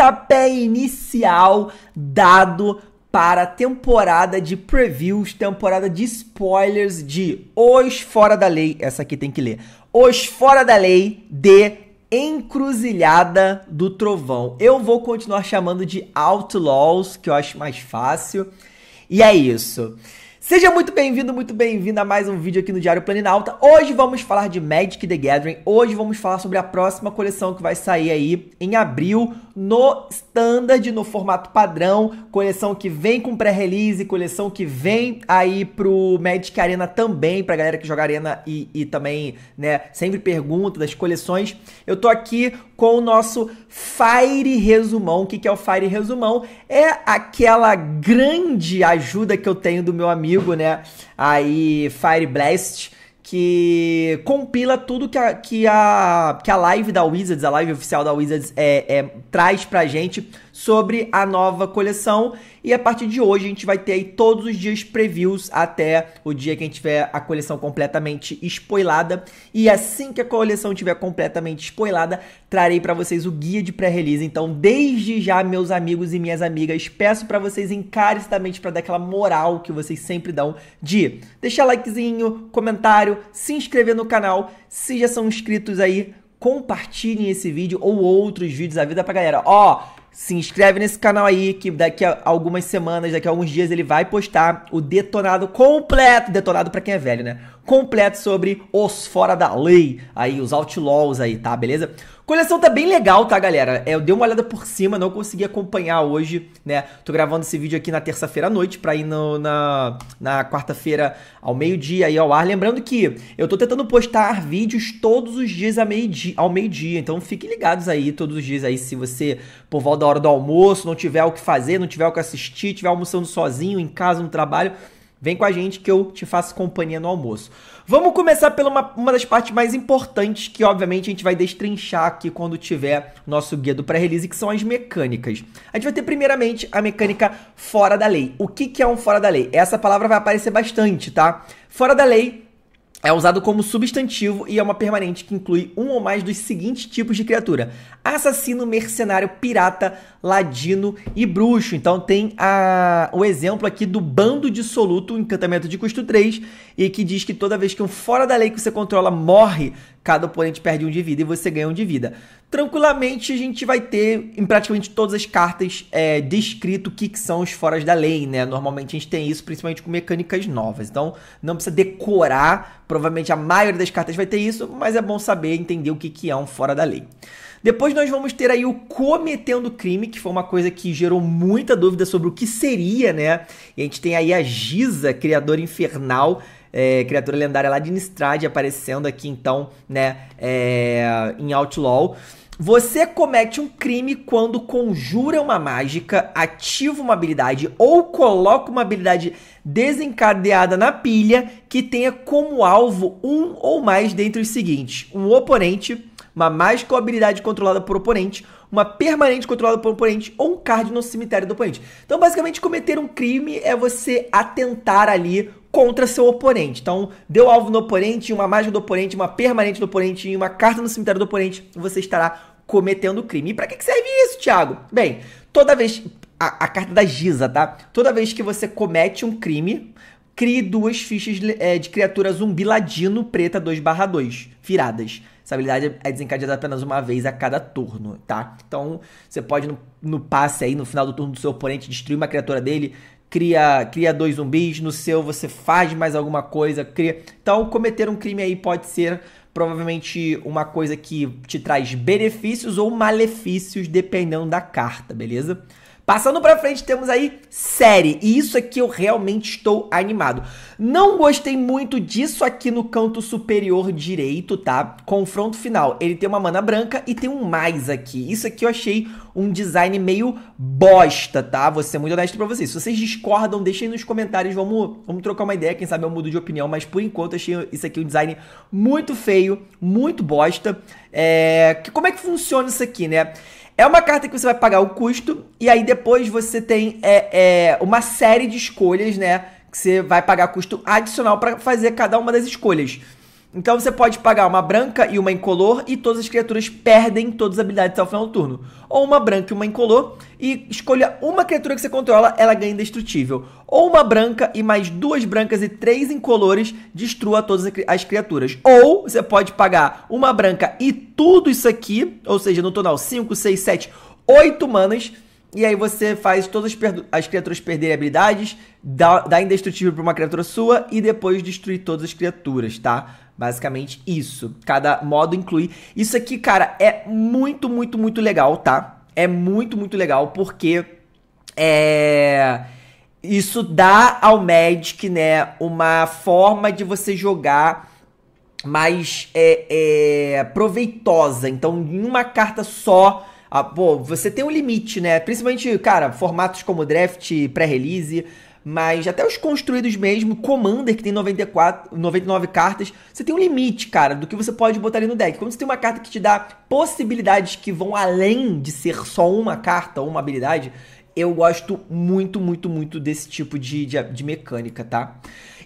pontapé inicial dado para a temporada de previews, temporada de spoilers de Os Fora da Lei. Essa aqui tem que ler. Os Fora da Lei de Encruzilhada do Trovão. Eu vou continuar chamando de Outlaws, que eu acho mais fácil. E é isso. Seja muito bem-vindo, muito bem-vinda a mais um vídeo aqui no Diário Planinalta. Hoje vamos falar de Magic the Gathering. Hoje vamos falar sobre a próxima coleção que vai sair aí em abril no standard, no formato padrão, coleção que vem com pré-release, coleção que vem aí pro Magic Arena também, pra galera que joga Arena e, e também, né, sempre pergunta das coleções. Eu tô aqui com o nosso Fire Resumão. O que, que é o Fire Resumão? É aquela grande ajuda que eu tenho do meu amigo antigo, né? Aí Fire Blast que compila tudo que a, que a, que a live da Wizards, a live oficial da Wizards é, é, traz pra gente sobre a nova coleção. E a partir de hoje a gente vai ter aí todos os dias previews até o dia que a gente tiver a coleção completamente spoilada. E assim que a coleção tiver completamente spoilada, trarei para vocês o guia de pré-release. Então, desde já, meus amigos e minhas amigas, peço para vocês encarecidamente para dar aquela moral que vocês sempre dão de deixar likezinho, comentário, se inscrever no canal. Se já são inscritos aí, compartilhem esse vídeo ou outros vídeos, da vida pra galera. Ó, se inscreve nesse canal aí, que daqui a algumas semanas, daqui a alguns dias, ele vai postar o detonado completo. Detonado para quem é velho, né? completo sobre os fora da lei, aí os outlaws aí, tá? Beleza? Coleção tá bem legal, tá, galera? É, eu dei uma olhada por cima, não consegui acompanhar hoje, né? Tô gravando esse vídeo aqui na terça-feira à noite pra ir no, na, na quarta-feira ao meio-dia aí ao ar. Lembrando que eu tô tentando postar vídeos todos os dias ao meio-dia, ao meio-dia então fiquem ligados aí todos os dias aí. Se você, por volta da hora do almoço, não tiver o que fazer, não tiver o que assistir, tiver almoçando sozinho, em casa, no trabalho Vem com a gente que eu te faço companhia no almoço. Vamos começar pela uma, uma das partes mais importantes que, obviamente, a gente vai destrinchar aqui quando tiver nosso guia do pré-release, que são as mecânicas. A gente vai ter, primeiramente, a mecânica fora da lei. O que, que é um fora da lei? Essa palavra vai aparecer bastante, tá? Fora da lei é usado como substantivo e é uma permanente que inclui um ou mais dos seguintes tipos de criatura: assassino, mercenário, pirata, ladino e bruxo. Então tem a, o exemplo aqui do bando dissoluto, encantamento de custo 3, e que diz que toda vez que um fora da lei que você controla morre, cada oponente perde um de vida e você ganha um de vida. Tranquilamente a gente vai ter em praticamente todas as cartas é, descrito o que, que são os foras da lei, né? Normalmente a gente tem isso, principalmente com mecânicas novas. Então não precisa decorar, provavelmente a maioria das cartas vai ter isso, mas é bom saber entender o que, que é um fora da lei. Depois nós vamos ter aí o cometendo crime, que foi uma coisa que gerou muita dúvida sobre o que seria, né? E a gente tem aí a Giza, criador infernal, é, criatura lendária lá de Nistrad aparecendo aqui, então, né, é, em Outlaw. Você comete um crime quando conjura uma mágica, ativa uma habilidade ou coloca uma habilidade desencadeada na pilha que tenha como alvo um ou mais dentre os seguintes: um oponente, uma mágica ou habilidade controlada por oponente, uma permanente controlada por oponente ou um card no cemitério do oponente. Então, basicamente, cometer um crime é você atentar ali contra seu oponente. Então, deu alvo no oponente, uma mágica do oponente, uma permanente do oponente e uma carta no cemitério do oponente, você estará cometendo crime. E para que serve isso, Thiago? Bem, toda vez a, a, carta da Giza, tá? Toda vez que você comete um crime, crie duas fichas é, de criatura zumbi ladino preta 2/2 viradas. Essa habilidade é desencadeada apenas uma vez a cada turno, tá? Então, você pode, no, no, passe aí, no final do turno do seu oponente, destruir uma criatura dele, cria, cria dois zumbis, no seu você faz mais alguma coisa, cria. Então, cometer um crime aí pode ser provavelmente uma coisa que te traz benefícios ou malefícios dependendo da carta, beleza? Passando para frente, temos aí série, e isso aqui é eu realmente estou animado. Não gostei muito disso aqui no canto superior direito, tá? Confronto final, ele tem uma mana branca e tem um mais aqui. Isso aqui eu achei um design meio bosta, tá? Vou ser muito honesto pra vocês. Se vocês discordam, deixem nos comentários, vamos, vamos trocar uma ideia, quem sabe eu mudo de opinião, mas por enquanto achei isso aqui um design muito feio, muito bosta. É... Como é que funciona isso aqui, né? É uma carta que você vai pagar o custo e aí depois você tem é, é, uma série de escolhas, né? Que você vai pagar custo adicional para fazer cada uma das escolhas. Então você pode pagar uma branca e uma incolor e todas as criaturas perdem todas as habilidades até o final do turno. Ou uma branca e uma incolor e escolha uma criatura que você controla, ela ganha indestrutível. Ou uma branca e mais duas brancas e três incolores destrua todas as criaturas. Ou você pode pagar uma branca e tudo isso aqui, ou seja, no total 5, 6, 7, 8 manas. E aí você faz todas as criaturas perderem habilidades, dá, dá indestrutível para uma criatura sua e depois destruir todas as criaturas, tá? Basicamente isso. Cada modo inclui. Isso aqui, cara, é muito, muito, muito legal, tá? É muito, muito legal porque é isso dá ao Magic, né, uma forma de você jogar mais é, é, proveitosa. Então, em uma carta só, ah, pô, você tem um limite, né? Principalmente, cara, formatos como draft, pré-release mas até os construídos mesmo, Commander, que tem 94, 99 cartas, você tem um limite, cara, do que você pode botar ali no deck. Quando você tem uma carta que te dá possibilidades que vão além de ser só uma carta ou uma habilidade, eu gosto muito, muito, muito desse tipo de, de, de, mecânica, tá?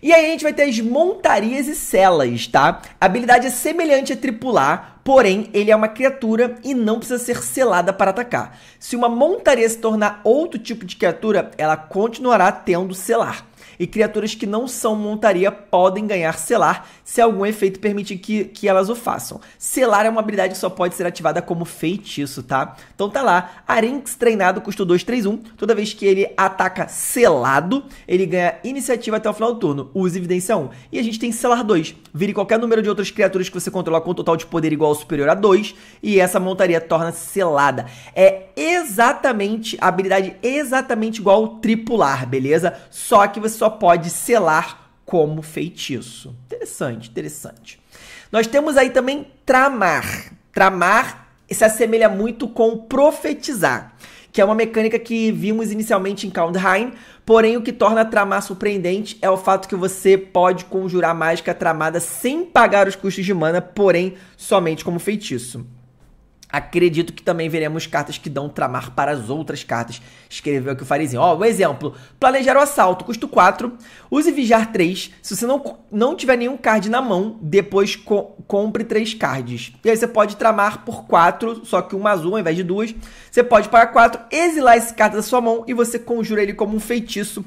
E aí a gente vai ter as montarias e celas, tá? A habilidade é semelhante a tripular, porém ele é uma criatura e não precisa ser selada para atacar. Se uma montaria se tornar outro tipo de criatura, ela continuará tendo selar. E criaturas que não são montaria podem ganhar selar se algum efeito permitir que, que elas o façam. Selar é uma habilidade que só pode ser ativada como feitiço, tá? Então tá lá. Arinx treinado custa 2, 3, 1. Toda vez que ele ataca selado, ele ganha iniciativa até o final do turno. Use evidência 1. E a gente tem selar 2. Vire qualquer número de outras criaturas que você controla com um total de poder igual ou superior a 2. E essa montaria torna selada. É exatamente a habilidade é exatamente igual ao tripular, beleza? Só que você só pode selar como feitiço. Interessante, interessante. Nós temos aí também tramar. Tramar se assemelha muito com profetizar, que é uma mecânica que vimos inicialmente em Kaldheim, porém o que torna tramar surpreendente é o fato que você pode conjurar mágica tramada sem pagar os custos de mana, porém somente como feitiço. Acredito que também veremos cartas que dão tramar para as outras cartas. Escreveu aqui o Farizinho, Ó, um exemplo. Planejar o assalto, custo 4. Use vigiar 3. Se você não, não tiver nenhum card na mão, depois co compre 3 cards. E aí você pode tramar por 4, só que uma azul ao invés de duas. Você pode pagar 4, exilar esse card da sua mão e você conjura ele como um feitiço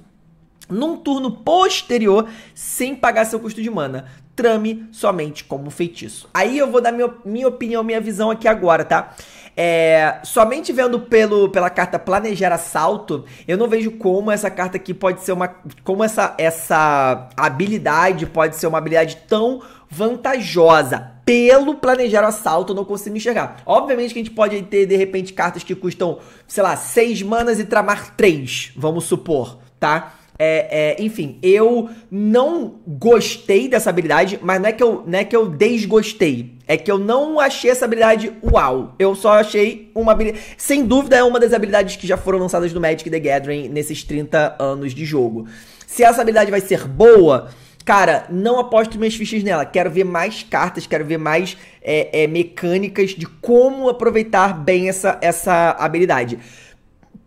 num turno posterior sem pagar seu custo de mana. Trame somente como feitiço. Aí eu vou dar minha, minha opinião, minha visão aqui agora, tá? É, somente vendo pelo, pela carta planejar assalto, eu não vejo como essa carta aqui pode ser uma. Como essa, essa habilidade pode ser uma habilidade tão vantajosa pelo planejar o assalto, eu não consigo enxergar. Obviamente que a gente pode ter, de repente, cartas que custam, sei lá, 6 manas e tramar 3, vamos supor, tá? É, é, enfim, eu não gostei dessa habilidade, mas não é, que eu, não é que eu desgostei. É que eu não achei essa habilidade uau. Eu só achei uma habilidade. Sem dúvida, é uma das habilidades que já foram lançadas do Magic the Gathering nesses 30 anos de jogo. Se essa habilidade vai ser boa. Cara, não aposto minhas fichas nela. Quero ver mais cartas, quero ver mais é, é mecânicas de como aproveitar bem essa, essa habilidade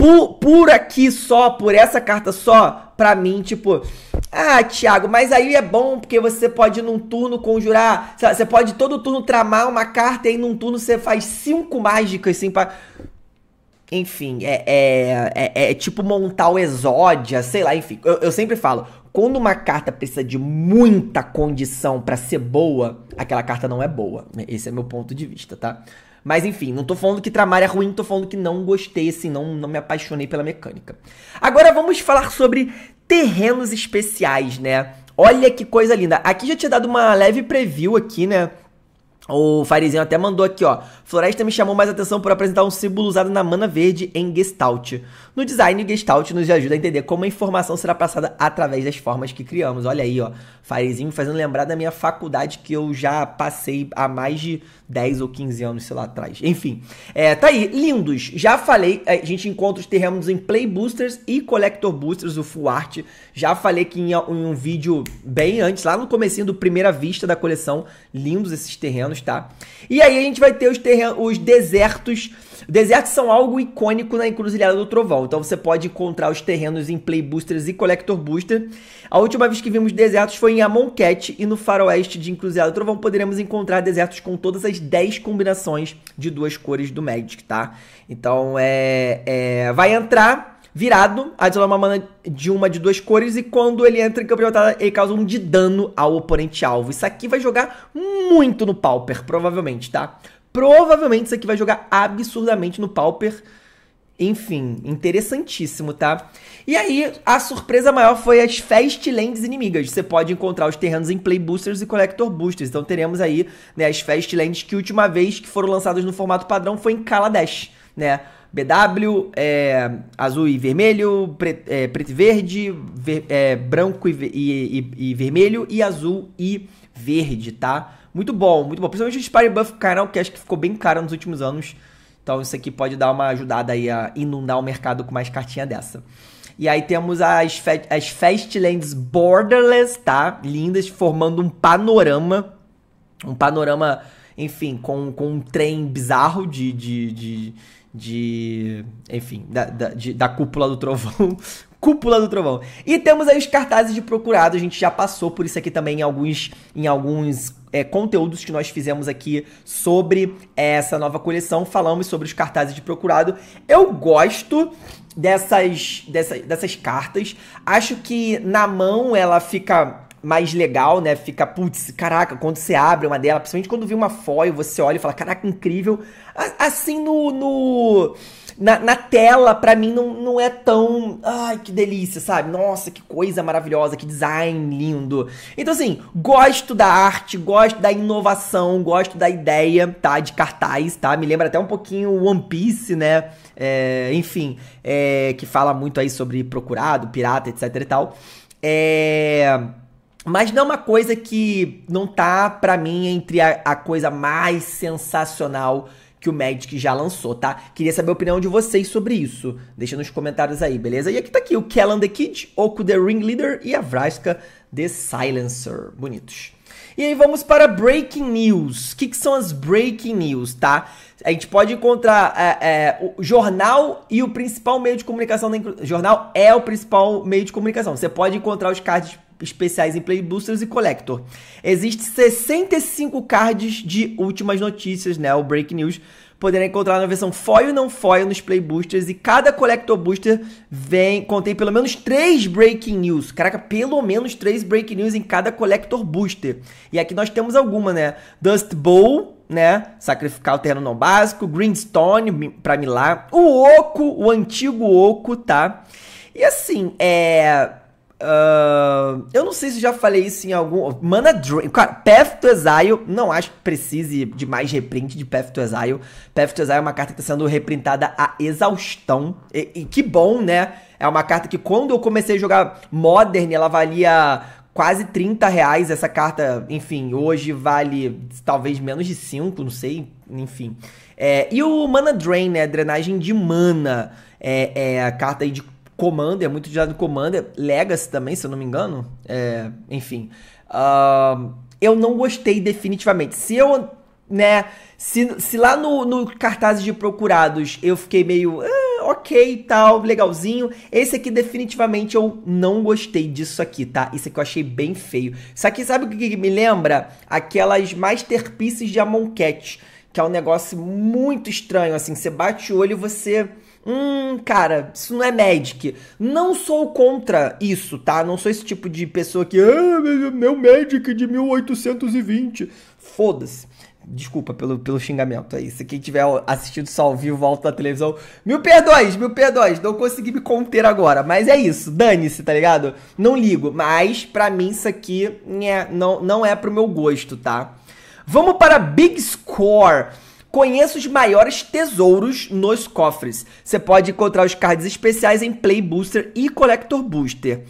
por, por aqui só, por essa carta só, pra mim, tipo, ah, Thiago, mas aí é bom porque você pode num turno conjurar, você pode todo turno tramar uma carta e aí num turno você faz cinco mágicas, assim, pra... Enfim, é, é, é, é tipo montar o Exódia, sei lá, enfim. Eu, eu sempre falo, quando uma carta precisa de muita condição para ser boa, aquela carta não é boa. Esse é meu ponto de vista, tá? Mas enfim, não tô falando que Tramar é ruim, tô falando que não gostei, assim, não, não me apaixonei pela mecânica. Agora vamos falar sobre terrenos especiais, né? Olha que coisa linda. Aqui já tinha dado uma leve preview aqui, né? O Farezinho até mandou aqui, ó. Floresta me chamou mais atenção por apresentar um símbolo usado na mana verde em Gestalt. No design, Gestalt nos ajuda a entender como a informação será passada através das formas que criamos. Olha aí, ó. Farezinho fazendo lembrar da minha faculdade que eu já passei há mais de 10 ou 15 anos, sei lá, atrás. Enfim, é, tá aí. Lindos. Já falei, é, a gente encontra os terrenos em Play Boosters e Collector Boosters, o Full Art. Já falei que em, em um vídeo bem antes, lá no comecinho do Primeira Vista da coleção, lindos esses terrenos terrenos, tá? E aí a gente vai ter os, terrenos, os desertos. Desertos são algo icônico na Encruzilhada do Trovão, então você pode encontrar os terrenos em Play Boosters e Collector Booster. A última vez que vimos desertos foi em Amonkhet e no faroeste de Encruzilhada do Trovão poderemos encontrar desertos com todas as 10 combinações de duas cores do Magic, tá? Então é, é vai entrar virado, adiciona uma mana de uma de duas cores e quando ele entra em campo de batalha, ele causa um de dano ao oponente alvo. Isso aqui vai jogar muito no Pauper, provavelmente, tá? Provavelmente isso aqui vai jogar absurdamente no Pauper. Enfim, interessantíssimo, tá? E aí, a surpresa maior foi as Fastlands inimigas. Você pode encontrar os terrenos em Play Boosters e Collector Boosters. Então teremos aí né, as Fastlands que última vez que foram lançadas no formato padrão foi em Kaladesh né? BW, é, azul e vermelho, pre, é, preto e verde, ver, é, branco e, e, e, e, vermelho e azul e verde, tá? Muito bom, muito bom. Principalmente o Spire Buff é canal, que acho que ficou bem caro nos últimos anos. Então isso aqui pode dar uma ajudada aí a inundar o mercado com mais cartinha dessa. E aí temos as, as Fastlands Borderless, tá? Lindas, formando um panorama. Um panorama, enfim, com, com um trem bizarro de, de, de de. Enfim, da, da, de, da cúpula do trovão. cúpula do trovão. E temos aí os cartazes de procurado, a gente já passou por isso aqui também em alguns, em alguns é, conteúdos que nós fizemos aqui sobre essa nova coleção. Falamos sobre os cartazes de procurado. Eu gosto dessas, dessas, dessas cartas. Acho que na mão ela fica mais legal, né? Fica, putz, caraca, quando você abre uma dela, principalmente quando vê uma foil, você olha e fala, caraca, incrível. Assim no. no na, na, tela, pra mim, não, não é tão. Ai, que delícia, sabe? Nossa, que coisa maravilhosa, que design lindo. Então, assim, gosto da arte, gosto da inovação, gosto da ideia, tá? De cartaz, tá? Me lembra até um pouquinho One Piece, né? É, enfim, é, que fala muito aí sobre procurado, pirata, etc e tal. É. Mas não é uma coisa que não tá, para mim, entre a, a, coisa mais sensacional que o Magic já lançou, tá? Queria saber a opinião de vocês sobre isso. Deixa nos comentários aí, beleza? E aqui tá aqui o Kellan the Kid, Oku the Ringleader e a Vraska the Silencer. Bonitos. E aí vamos para breaking news. O que, que, são as breaking news, tá? A gente pode encontrar é, é, o jornal e o principal meio de comunicação. Da, jornal é o principal meio de comunicação. Você pode encontrar os cards especiais em boosters e Collector. Existe 65 cards de últimas notícias, né, o Break News, poderá encontrar na versão foil e não foil nos Play Boosters. E cada Collector Booster vem contém pelo menos 3 Breaking News. Caraca, pelo menos 3 Breaking News em cada Collector Booster. E aqui nós temos alguma, né? Dust Bowl, né? Sacrificar o terreno não básico. Greenstone pra milar. O Oco, o antigo Oco, tá? E assim, é Uh, eu não sei se já falei isso em algum. Mana Drain. Cara, Path to Exile, não acho que precise de mais reprint de Path to Exile. Path to Exile é uma carta que está sendo reprintada a exaustão. E, e, que bom, né? É uma carta que quando eu comecei a jogar Modern, ela valia quase 30 reais. Essa carta, enfim, hoje vale talvez menos de 5, não sei. Enfim. É, e o Mana Drain, né? Drenagem de mana. É, é a carta aí de Commander, é muito utilizado em Commander, Legacy também, se eu não me engano. É, enfim. Uh, eu não gostei definitivamente. Se eu. Né, se, se lá no, no cartazes de procurados eu fiquei meio ah, ok tal, legalzinho, esse aqui definitivamente eu não gostei disso aqui, tá? Isso aqui eu achei bem feio. Isso aqui sabe o que me lembra? Aquelas masterpieces de Amonkhet, que é um negócio muito estranho, assim, você bate o olho e você Hum, cara, isso não é Magic. Não sou contra isso, tá? Não sou esse tipo de pessoa que. Ah, meu Magic de 1820. Foda-se. Desculpa pelo, pelo xingamento aí. Se quem tiver assistido só ao vivo, volta da televisão. Mil perdões, mil perdões. Não consegui me conter agora. Mas é isso. Dane-se, tá ligado? Não ligo. Mas, pra mim, isso aqui é, não, não é pro meu gosto, tá? Vamos para Big Score. Conheça os maiores tesouros nos cofres. Você pode encontrar os cards especiais em Play Booster e Collector Booster.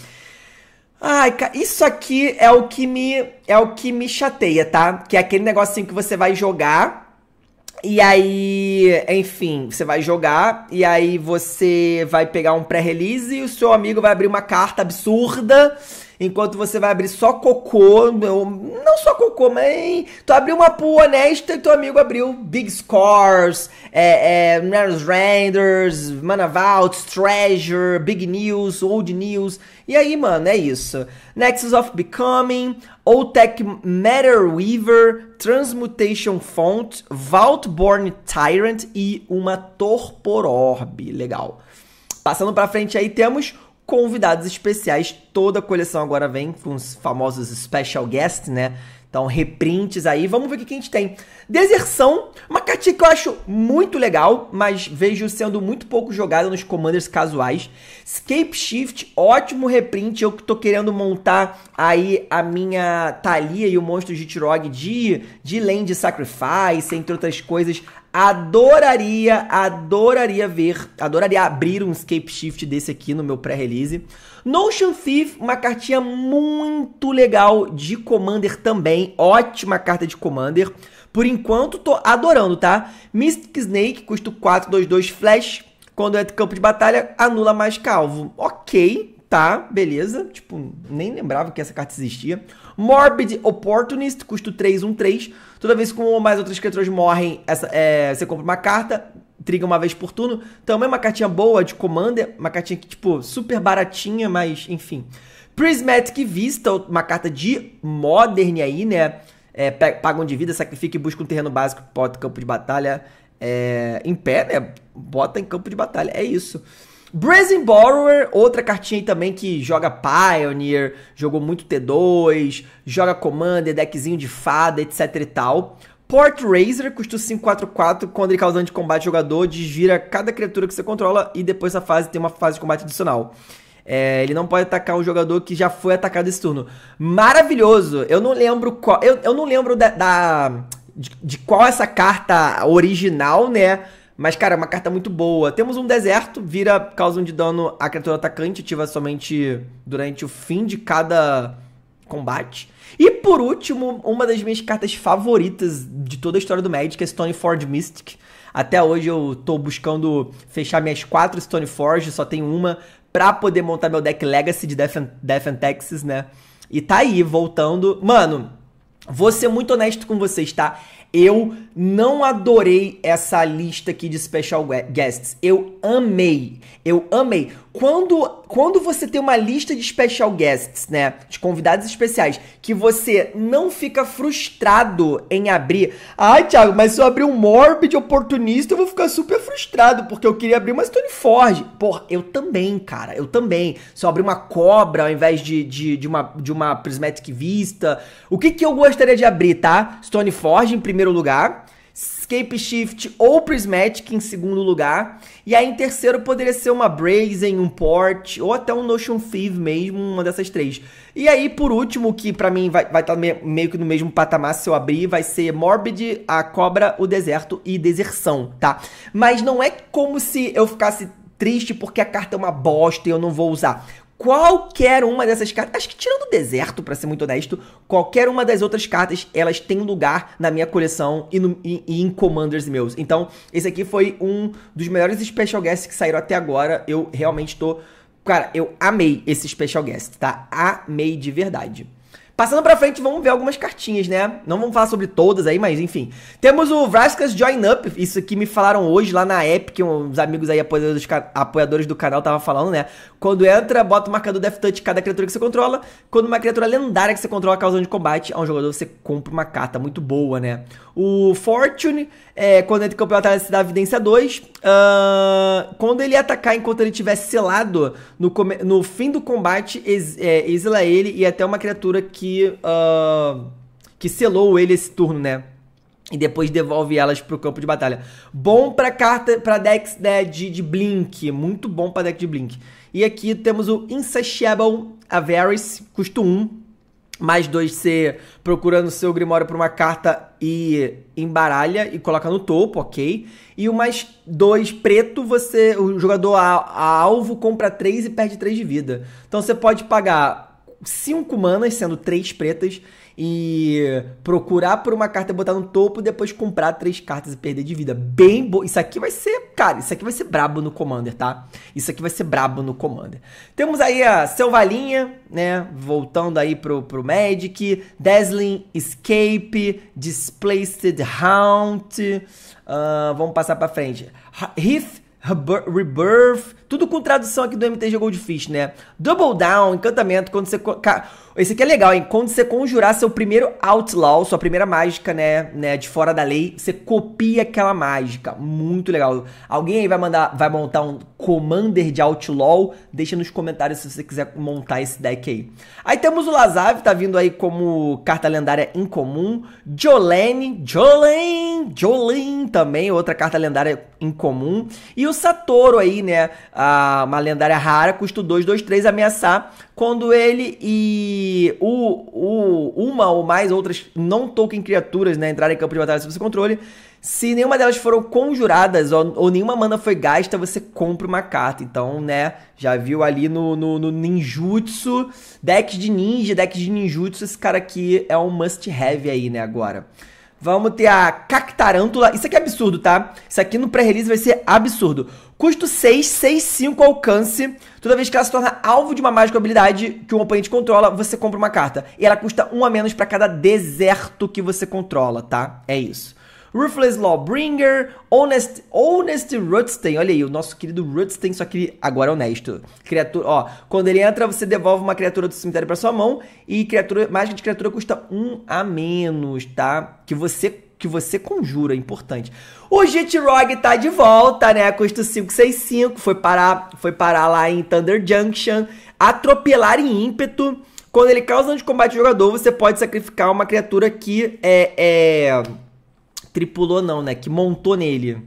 Ai, isso aqui é o que me é o que me chateia, tá? Que é aquele negocinho que você vai jogar e aí, enfim, você vai jogar e aí você vai pegar um pré-release e o seu amigo vai abrir uma carta absurda Enquanto você vai abrir só cocô, não só cocô, mas tu abriu uma pool honesta e teu amigo abriu Big Scores, é, é, Renders, Manavalt, Treasure, Big News, Old News. E aí, mano, é isso. Nexus of Becoming, old tech Matter Weaver, Transmutation Font, Vaultborn Tyrant e uma Torpor Orb. Legal. Passando pra frente aí, temos convidados especiais. Toda a coleção agora vem com os famosos special guests, né? Então, reprints aí. Vamos ver o que a gente tem. Deserção, uma cartinha que eu acho muito legal, mas vejo sendo muito pouco jogada nos commanders casuais. Scape Shift, ótimo reprint. Eu que tô querendo montar aí a minha Thalia e o monstro de Tirog de, de Land Sacrifice, entre outras coisas, Adoraria, adoraria ver, adoraria abrir um escape shift desse aqui no meu pré-release. Notion Thief, uma cartinha muito legal de Commander também, ótima carta de Commander. Por enquanto, tô adorando, tá? Mystic Snake, custo 4, 2, 2, flash. Quando entra é em campo de batalha, anula mais calvo. Ok, Tá, beleza. Tipo, nem lembrava que essa carta existia. Morbid Opportunist, custo 3, 1, 3. Toda vez que um ou mais outras criaturas morrem, essa, é, você compra uma carta, triga uma vez por turno. Também uma cartinha boa de Commander, uma cartinha que, tipo, super baratinha, mas enfim. Prismatic Vista, uma carta de Modern aí, né? É, pagam de vida, sacrifica e busca um terreno básico, bota campo de batalha é, em pé, né? Bota em campo de batalha, é isso. Brazen Borrower, outra cartinha aí também que joga Pioneer, jogou muito T2, joga Commander, deckzinho de fada, etc e tal. Port Razor, custa 544, quando ele causa de combate jogador, desvira cada criatura que você controla e depois da fase tem uma fase de combate adicional. É, ele não pode atacar o jogador que já foi atacado esse turno. Maravilhoso! Eu não lembro qual. Eu, eu não lembro da, da de, de, qual essa carta original, né? Mas, cara, é uma carta muito boa. Temos um deserto, vira, causa um de dano à criatura atacante, ativa somente durante o fim de cada combate. E por último, uma das minhas cartas favoritas de toda a história do Magic é Stoneforge Mystic. Até hoje eu tô buscando fechar minhas quatro Stoneforge, só tenho uma, pra poder montar meu deck Legacy de Death and, Death and Texas, né? E tá aí, voltando. Mano, vou ser muito honesto com vocês, tá? Eu não adorei essa lista aqui de special guests. Eu amei. Eu amei. Quando quando você tem uma lista de special guests, né, de convidados especiais, que você não fica frustrado em abrir. Ai, Thiago, mas se eu abrir um Morbid oportunista, eu vou ficar super frustrado, porque eu queria abrir uma Stone Forge. Porra, eu também, cara, eu também. Se eu abrir uma Cobra ao invés de, de, de, uma, de uma Prismatic Vista. O que que eu gostaria de abrir, tá? Stone Forge em primeiro lugar. Escape Shift ou Prismatic em segundo lugar. E aí em terceiro poderia ser uma Brazen, um Port ou até um Notion Thief mesmo, uma dessas três. E aí por último, que para mim vai estar tá meio que no mesmo patamar se eu abrir, vai ser Morbid, a Cobra, o Deserto e Deserção, tá? Mas não é como se eu ficasse triste porque a carta é uma bosta e eu não vou usar. Qualquer uma dessas cartas, acho que tirando o deserto, para ser muito honesto, qualquer uma das outras cartas, elas têm lugar na minha coleção e, no, e, e em commanders meus. Então, esse aqui foi um dos melhores special guests que saíram até agora. Eu realmente tô. Cara, eu amei esse special guest, tá? Amei de verdade. Passando pra frente, vamos ver algumas cartinhas, né? Não vamos falar sobre todas aí, mas enfim. Temos o Vraskas Join Up, isso que me falaram hoje lá na Epic, uns amigos aí apoiadores, apoiadores do canal tava falando, né? Quando entra, bota o marcador Death Touch cada criatura que você controla. Quando uma criatura lendária que você controla um de combate a um jogador, você compra uma carta muito boa, né? O Fortune, é, quando entra em campeonato, ele se dá evidência 2. Uh, quando ele atacar enquanto ele estiver selado, no, no fim do combate, ex, é, exila ele e até uma criatura que que uh, que selou ele esse turno, né? E depois devolve elas pro campo de batalha. Bom pra carta para deck né, de, de Blink. Muito bom pra deck de Blink. E aqui temos o Insatiable Avarice, custo 1. Mais 2 C procurando seu Grimório por uma carta e embaralha e coloca no topo, ok. E o mais 2 preto, você. O jogador a, a alvo compra 3 e perde 3 de vida. Então você pode pagar cinco manas, sendo três pretas, e procurar por uma carta e botar no topo, depois comprar três cartas e perder de vida. Bem Isso aqui vai ser, cara, isso aqui vai ser brabo no Commander, tá? Isso aqui vai ser brabo no Commander. Temos aí a Selvalinha, né? Voltando aí pro, pro Magic. Dazzling Escape, Displaced Haunt. Uh, vamos passar pra frente. Heath Rebirth, tudo com tradução aqui do MTG Goldfish, né? Double Down, encantamento, quando você. Esse aqui é legal, hein? Quando você conjurar seu primeiro Outlaw, sua primeira mágica, né? né de fora da lei, você copia aquela mágica. Muito legal. Alguém aí vai mandar, vai montar um Commander de Outlaw? Deixa nos comentários se você quiser montar esse deck aí. Aí temos o Lazav, tá vindo aí como carta lendária incomum. Jolene, Jolene, Jolene também, outra carta lendária incomum. E o Satoru aí, né? a, uma lendária rara, custo 2, 2, 3, ameaçar. Quando ele e o, o, uma ou mais outras não token criaturas né, entrarem em campo de batalha sob seu controle, se nenhuma delas foram conjuradas ou, ou, nenhuma mana foi gasta, você compra uma carta. Então, né, já viu ali no, no, no ninjutsu, deck de ninja, deck de ninjutsu, esse cara aqui é um must have aí, né, agora. Vamos ter a Cactarântula. Isso aqui é absurdo, tá? Isso aqui no pré-release vai ser absurdo. Custo 6, 6, 5 alcance. Toda vez que ela se torna alvo de uma mágica habilidade que um oponente controla, você compra uma carta. E ela custa 1 um a menos para cada deserto que você controla, tá? É isso. Ruthless Lawbringer, Honest, Honest Rutstein. Olha aí, o nosso querido Rutstein, só que agora é honesto. Criatura, ó, quando ele entra, você devolve uma criatura do cemitério para sua mão e criatura, mágica de criatura custa um a menos, tá? Que você que você conjura, é importante. O Jitrog tá de volta, né? Custa 565, foi parar, foi parar lá em Thunder Junction, atropelar em ímpeto. Quando ele causa um de combate jogador, você pode sacrificar uma criatura que é, é tripulou não, né? Que montou nele.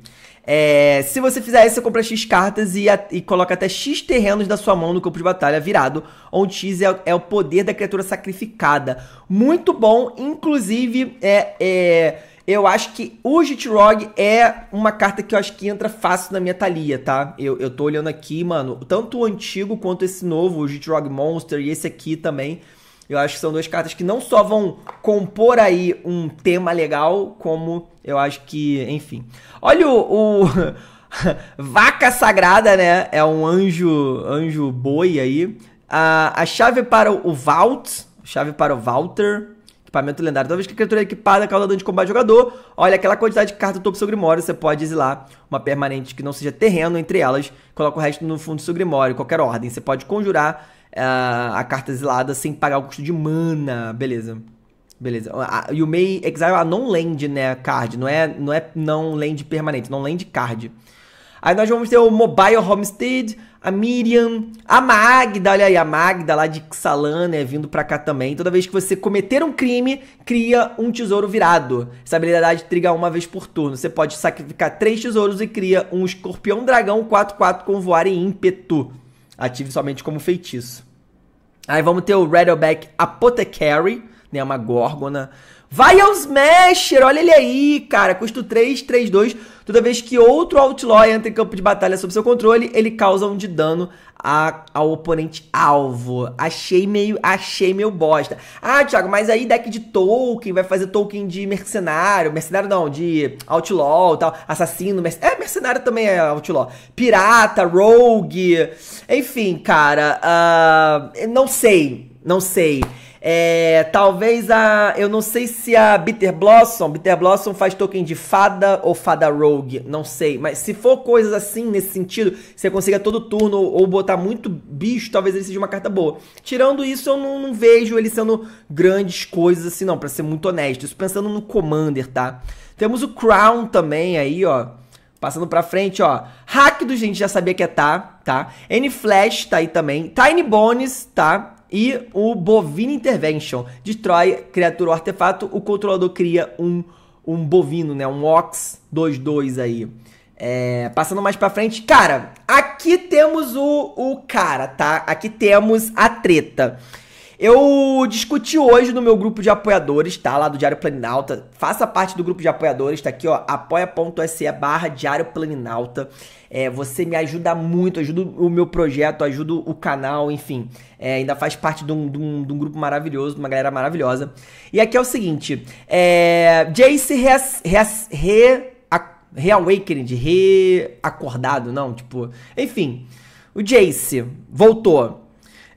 É, se você fizer isso, você compra X cartas e, a, e, coloca até X terrenos da sua mão no campo de batalha virado, onde X é, é o poder da criatura sacrificada. Muito bom, inclusive, é, é eu acho que o Jitrog é uma carta que eu acho que entra fácil na minha Thalia, tá? Eu, eu tô olhando aqui, mano, tanto o antigo quanto esse novo, o Jitrog Monster e esse aqui também. Eu acho que são duas cartas que não só vão compor aí um tema legal, como eu acho que, enfim. Olha o, o Vaca Sagrada, né? É um anjo, anjo boi aí. A, a chave para o Vault, chave para o Walter, equipamento lendário. Toda vez que a criatura é equipada causa dano de combate jogador, olha aquela quantidade de cartas do topo do seu grimório, você pode exilar uma permanente que não seja terreno entre elas, coloca o resto no fundo do seu grimório, qualquer ordem. Você pode conjurar a, a carta exilada sem pagar o custo de mana. Beleza. Beleza. e o may exile a non-land, né? Card. Não é, não é não-land permanente, não land card. Aí nós vamos ter o Mobile Homestead, a Miriam, a Magda, olha aí, a Magda lá de Xalan, né, vindo pra cá também. Toda vez que você cometer um crime, cria um tesouro virado. Essa habilidade triga uma vez por turno. Você pode sacrificar três tesouros e cria um escorpião dragão 4-4 com voar e ímpeto. Ative somente como feitiço. Aí vamos ter o Rattleback Apothecary, né? Uma górgona. Vai ao Smasher! Olha ele aí, cara. Custo 3, 3, 2. Toda vez que outro Outlaw entra em campo de batalha sob seu controle, ele causa um de dano a, ao oponente alvo. Achei meio, achei meio bosta. Ah, Thiago, mas aí deck de Tolkien vai fazer Tolkien de mercenário, mercenário não, de outlaw, tal, assassino, merc... é mercenário também é outlaw. Pirata, rogue. Enfim, cara, uh, não sei, não sei. É, talvez a. Eu não sei se a Bitter Blossom. Bitter Blossom faz token de fada ou fada rogue. Não sei. Mas se for coisas assim nesse sentido, você consiga todo turno ou botar muito bicho, talvez ele seja uma carta boa. Tirando isso, eu não, não vejo ele sendo grandes coisas assim, não, para ser muito honesto. Isso pensando no Commander, tá? Temos o Crown também aí, ó. Passando pra frente, ó. Hack do gente já sabia que é tá, tá? N Flash tá aí também. Tiny Bones, tá? e o Bovine Intervention. Destrói criatura ou artefato, o controlador cria um, um bovino, né? Um Ox 2-2 aí. É, passando mais pra frente, cara, aqui temos o, o cara, tá? Aqui temos a treta. Eu discuti hoje no meu grupo de apoiadores, tá? Lá do Diário Planinalta. Faça parte do grupo de apoiadores, tá aqui, ó. apoia.se barra Diário Planinalta. É, você me ajuda muito, ajuda o meu projeto, ajuda o canal, enfim. É, ainda faz parte de um, de, um, de um, grupo maravilhoso, de uma galera maravilhosa. E aqui é o seguinte: é, Jace reas, reas, re, a, reacordado, não? Tipo, enfim. O Jace voltou.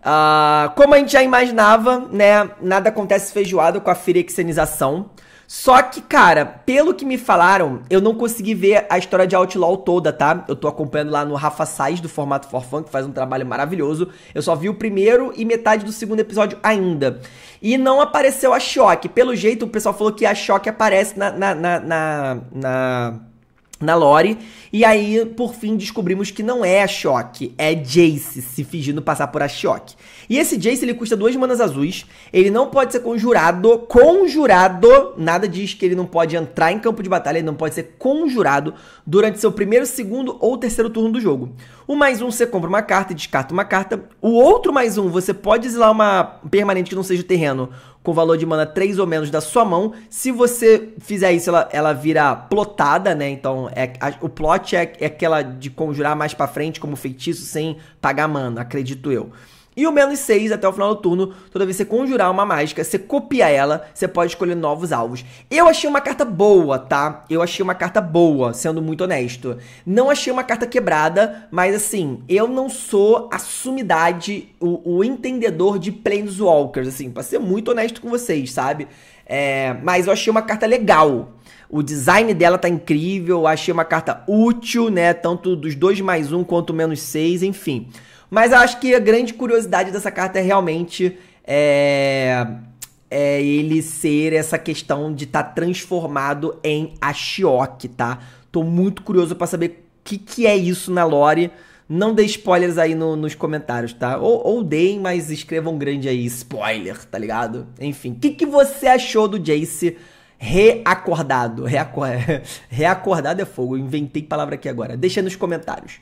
Uh, como a gente já imaginava, né? Nada acontece feijoado com a firexenização. Só que, cara, pelo que me falaram, eu não consegui ver a história de Outlaw toda, tá? Eu tô acompanhando lá no Rafa Sais, do Formato Forfan, que faz um trabalho maravilhoso. Eu só vi o primeiro e metade do segundo episódio ainda. E não apareceu a Choque. Pelo jeito, o pessoal falou que a Choque aparece na, na, na, na, na na Lore. E aí, por fim, descobrimos que não é a Choque, é Jace se fingindo passar por a Choque. E esse Jace, ele custa duas manas azuis. Ele não pode ser conjurado. Conjurado! Nada diz que ele não pode entrar em campo de batalha, ele não pode ser conjurado durante seu primeiro, segundo ou terceiro turno do jogo. O mais um, você compra uma carta e descarta uma carta. O outro mais um, você pode exilar uma permanente que não seja terreno com valor de mana 3 ou menos da sua mão. Se você fizer isso, ela, ela vira plotada, né? Então, é, a, o plot é, é aquela de conjurar mais para frente como feitiço sem pagar mana, acredito eu. E o menos 6 até o final do turno, toda vez que você conjurar uma mágica, você copia ela, você pode escolher novos alvos. Eu achei uma carta boa, tá? Eu achei uma carta boa, sendo muito honesto. Não achei uma carta quebrada, mas assim, eu não sou a sumidade, o, o entendedor de Planeswalkers, assim, pra ser muito honesto com vocês, sabe? É, mas eu achei uma carta legal. O design dela tá incrível, eu achei uma carta útil, né? Tanto dos 2 mais 1 um, quanto menos 6, enfim. Mas eu acho que a grande curiosidade dessa carta é realmente é, é ele ser essa questão de estar tá transformado em Ashiok, tá? Tô muito curioso para saber o que, que é isso na lore. Não dê spoilers aí no, nos comentários, tá? Ou, ou deem, mas escrevam grande aí, spoiler, tá ligado? Enfim, o que, que você achou do Jace reacordado? Reacordado é fogo, inventei palavra aqui agora. Deixa nos comentários.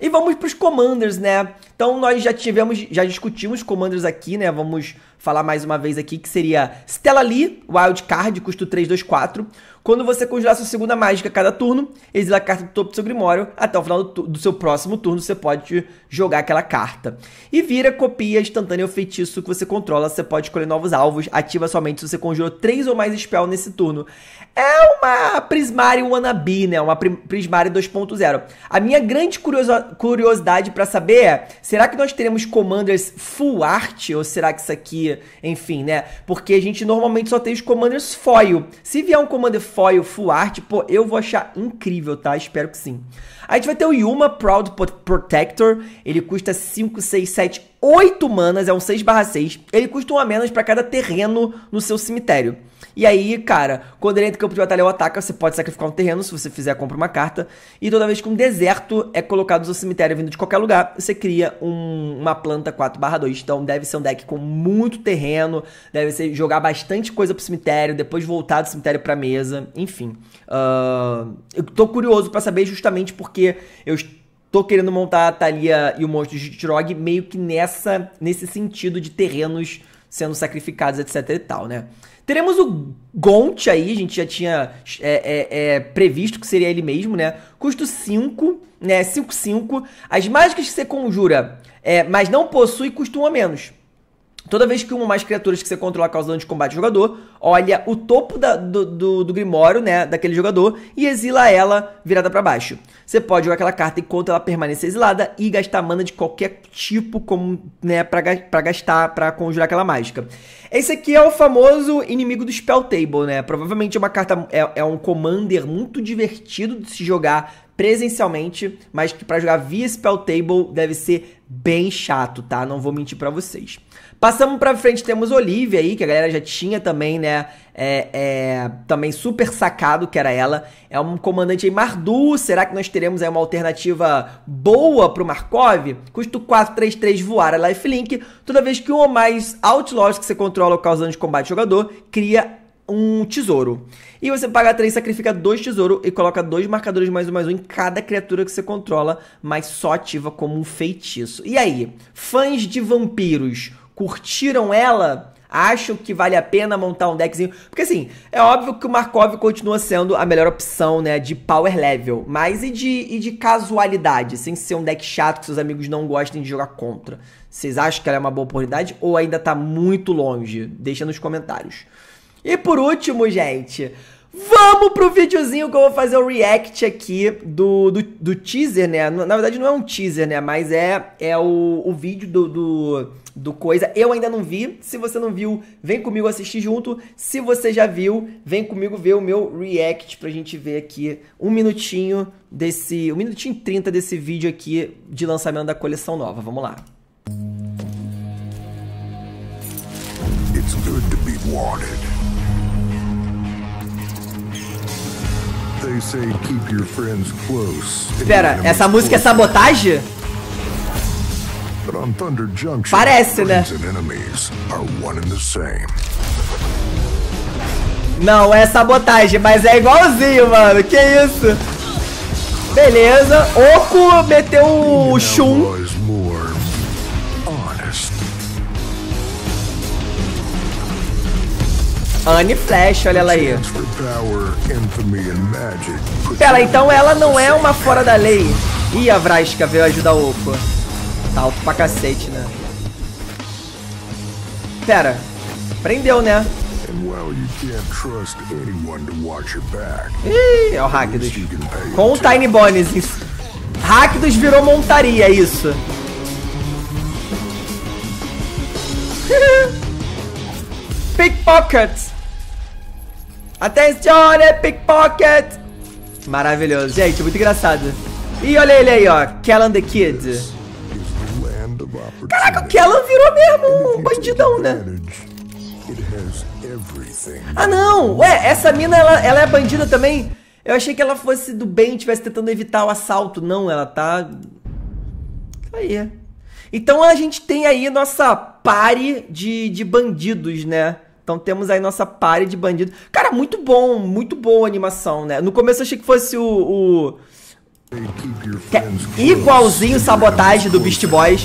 E vamos para os commanders, né? Então nós já tivemos, já discutimos commanders aqui, né? Vamos falar mais uma vez aqui que seria Stella Lee, wildcard, custo 324. Quando você conjurar sua segunda mágica a cada turno, exila a carta do topo do seu Grimório. Até o final do, do, seu próximo turno, você pode jogar aquela carta. E vira copia instantânea o feitiço que você controla. Você pode escolher novos alvos. Ativa somente se você conjurou três ou mais spell nesse turno. É uma Prismari Wannabe, né? Uma Prismari 2.0. A minha grande curiosidade para saber é: será que nós teremos commanders full art? Ou será que isso aqui, enfim, né? Porque a gente normalmente só tem os commanders foil. Se vier um commander foil full art, pô, eu vou achar incrível, tá? Espero que sim. A gente vai ter o Yuma Proud Protector, ele custa 5, 6, 7, 8 manas, é um 6 barra 6. Ele custa um a menos pra cada terreno no seu cemitério. E aí, cara, quando ele entra em campo de batalha ou ataca, você pode sacrificar um terreno, se você fizer, compra uma carta. E toda vez que um deserto é colocado no seu cemitério vindo de qualquer lugar, você cria um, uma planta 4/2. Então deve ser um deck com muito terreno, deve ser jogar bastante coisa pro cemitério, depois voltar do cemitério pra mesa, enfim. Uh, eu tô curioso para saber justamente porque eu tô querendo montar a Thalia e o Monstro de Tirog meio que nessa nesse sentido de terrenos sendo sacrificados, etc e tal, né? Teremos o Gont aí, a gente já tinha é, é, é, previsto que seria ele mesmo, né? Custo 5, né? 5, 5. As mágicas que você conjura, é, mas não possui, custam 1 a menos. Toda vez que uma ou mais criaturas que você controla causa dano de combate ao jogador, olha o topo da, do, do, do, Grimório, né, daquele jogador, e exila ela virada para baixo. Você pode jogar aquela carta enquanto ela permanecer exilada e gastar mana de qualquer tipo como, né, para gastar, para conjurar aquela mágica. Esse aqui é o famoso inimigo do Spell Table, né? Provavelmente é uma carta é, é um commander muito divertido de se jogar presencialmente, mas que para jogar via Spell Table deve ser bem chato, tá? Não vou mentir para vocês. Passamos pra frente, temos Olivia aí, que a galera já tinha também, né? É, é, também super sacado que era ela. É um comandante aí, Mardu. Será que nós teremos aí uma alternativa boa pro Markov? Custo 433 voar a lifelink. Toda vez que um ou mais outlaws que você controla ou causando de combate jogador, cria um tesouro. E você paga 3, sacrifica 2 tesouros e coloca dois marcadores mais um mais um em cada criatura que você controla, mas só ativa como um feitiço. E aí, fãs de vampiros, curtiram ela, acham que vale a pena montar um deckzinho. Porque assim, é óbvio que o Markov continua sendo a melhor opção, né? De power level. Mas e de, e de casualidade? Sem ser um deck chato que seus amigos não gostem de jogar contra. Vocês acham que ela é uma boa oportunidade ou ainda tá muito longe? Deixa nos comentários. E por último, gente. Vamos pro videozinho que eu vou fazer o react aqui do, do, do teaser, né? Na verdade não é um teaser, né? Mas é, é o, o vídeo do, do do coisa. Eu ainda não vi. Se você não viu, vem comigo assistir junto. Se você já viu, vem comigo ver o meu react pra gente ver aqui um minutinho desse, um minutinho e 30 desse vídeo aqui de lançamento da coleção nova. Vamos lá. It's good to be wanted. They say keep your friends close. Espera, essa música é sabotagem? Parece, né? Não, é sabotagem, mas é igualzinho, mano. Que isso? Beleza. Oco meteu o Shun. Anne Flash, olha ela aí. Pera, então ela não é uma fora da lei. Ih, a Vraska veio ajudar o Oco. Tá alto pra cacete, né? Pera. Prendeu, né? Ih, é o Rakdos. Com o Tiny Bones. Em... Rakdos virou montaria, é isso. Pickpocket. Attenzione, pickpocket. Maravilhoso. Gente, muito engraçado. E olha ele aí, ó. Kellan the Kid. Caraca, o Kellan virou mesmo um bandidão, né? Ah, não! Ué, essa mina, ela, ela é bandida também? Eu achei que ela fosse do bem, estivesse tentando evitar o assalto. Não, ela tá... Aí. Então a gente tem aí nossa pare de, de bandidos, né? Então temos aí nossa pare de bandidos. Cara, muito bom, muito boa a animação, né? No começo eu achei que fosse o... o... Que é igualzinho sabotagem do Beast Boys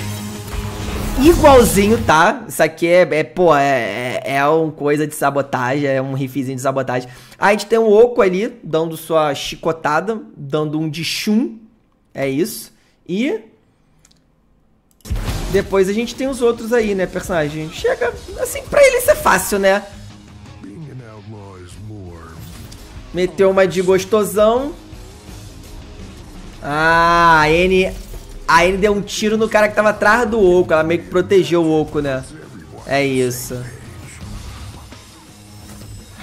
igualzinho, tá? Isso aqui é, é pô, é, é, é uma coisa de sabotagem, é um riffzinho de sabotagem. Aí a gente tem um Oco ali, dando sua chicotada, dando um de chum, é isso. E depois a gente tem os outros aí, né, personagem? Chega, assim, pra ele isso é fácil, né? Meteu uma de gostosão. Ah, N Aí ele deu um tiro no cara que tava atrás do oco. Ela meio que protegeu o oco, né? É isso.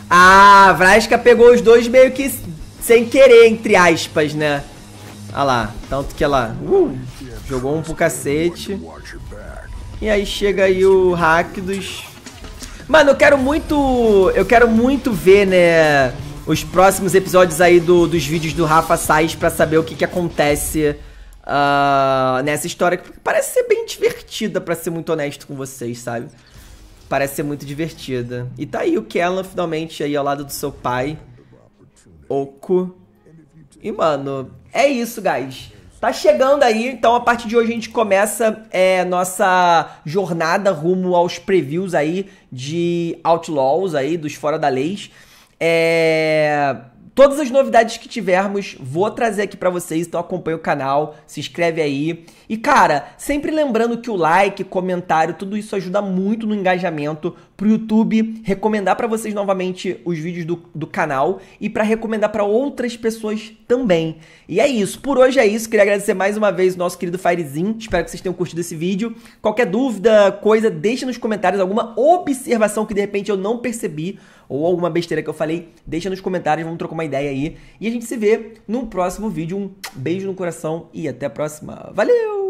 Ah, a Vraska pegou os dois meio que sem querer, entre aspas, né? Ah lá, tanto que ela uh, jogou um pro cacete. E aí chega aí o Rakdos. Mano, eu quero muito... Eu quero muito ver, né? Os próximos episódios aí do, dos vídeos do Rafa Sais pra saber o que que acontece uh, nessa história que parece ser bem divertida, para ser muito honesto com vocês, sabe? Parece ser muito divertida. E tá aí o Kellan finalmente aí ao lado do seu pai, Oco. E mano, é isso, guys. Tá chegando aí, então a partir de hoje a gente começa é, nossa jornada rumo aos previews aí de Outlaws aí, dos Fora da Leis. É todas as novidades que tivermos, vou trazer aqui para vocês, então acompanha o canal, se inscreve aí. E cara, sempre lembrando que o like, comentário, tudo isso ajuda muito no engajamento pro YouTube recomendar para vocês novamente os vídeos do, do canal e para recomendar para outras pessoas também. E é isso, por hoje é isso, queria agradecer mais uma vez o nosso querido Firezinho, espero que vocês tenham curtido esse vídeo. Qualquer dúvida, coisa, deixa nos comentários alguma observação que de repente eu não percebi ou alguma besteira que eu falei, deixa nos comentários, vamos trocar uma ideia aí. E a gente se vê no próximo vídeo. Um beijo no coração e até a próxima. Valeu!